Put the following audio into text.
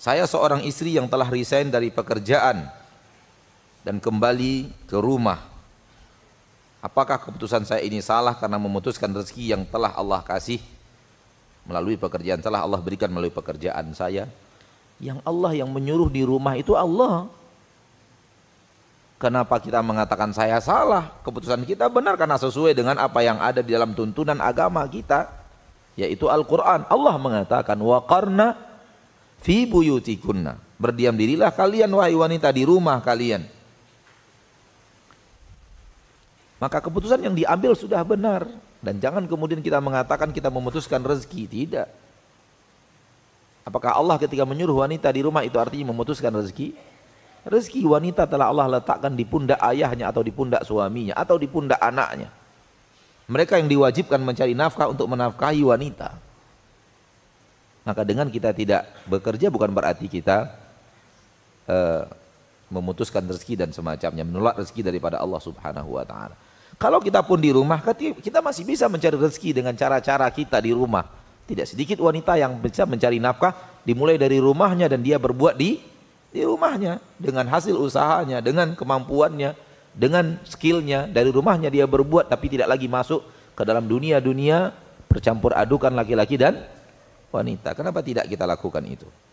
Saya seorang istri yang telah resign dari pekerjaan dan kembali ke rumah. Apakah keputusan saya ini salah karena memutuskan rezeki yang telah Allah kasih melalui pekerjaan telah Allah berikan melalui pekerjaan saya? Yang Allah yang menyuruh di rumah itu Allah. Kenapa kita mengatakan saya salah? Keputusan kita benar karena sesuai dengan apa yang ada di dalam tuntunan agama kita, yaitu Al-Qur'an. Allah mengatakan wa karena fi buyutikunna. Berdiam dirilah kalian wahai wanita di rumah kalian. Maka keputusan yang diambil sudah benar dan jangan kemudian kita mengatakan kita memutuskan rezeki, tidak. Apakah Allah ketika menyuruh wanita di rumah itu artinya memutuskan rezeki? Rezeki wanita telah Allah letakkan di pundak ayahnya atau di pundak suaminya atau di pundak anaknya. Mereka yang diwajibkan mencari nafkah untuk menafkahi wanita. Maka dengan kita tidak bekerja bukan berarti kita uh, memutuskan rezeki dan semacamnya, menolak rezeki daripada Allah Subhanahu wa taala. Kalau kita pun di rumah, kita masih bisa mencari rezeki dengan cara-cara kita di rumah. Tidak sedikit wanita yang bisa mencari nafkah dimulai dari rumahnya dan dia berbuat di di rumahnya dengan hasil usahanya, dengan kemampuannya, dengan skillnya dari rumahnya dia berbuat tapi tidak lagi masuk ke dalam dunia-dunia percampur adukan laki-laki dan wanita. Kenapa tidak kita lakukan itu?